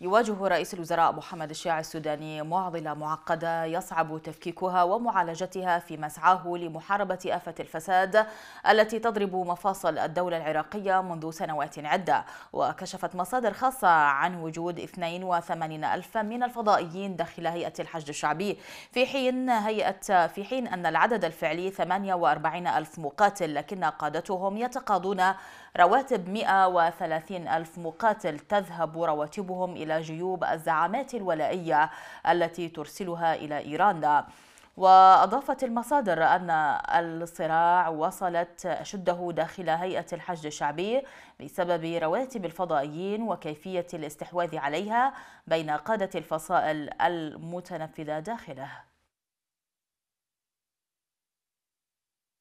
يواجه رئيس الوزراء محمد الشياع السوداني معضلة معقدة يصعب تفكيكها ومعالجتها في مسعاه لمحاربة آفة الفساد التي تضرب مفاصل الدولة العراقية منذ سنوات عدة وكشفت مصادر خاصة عن وجود 82 ألف من الفضائيين داخل هيئة الحشد الشعبي في حين هيئة في حين أن العدد الفعلي 48 ألف مقاتل لكن قادتهم يتقاضون رواتب 130 ألف مقاتل تذهب رواتبهم إلى إلى جيوب الزعامات الولائية التي ترسلها إلى إيران وأضافت المصادر أن الصراع وصلت أشده داخل هيئة الحشد الشعبي بسبب رواتب الفضائيين وكيفية الاستحواذ عليها بين قادة الفصائل المتنفذة داخله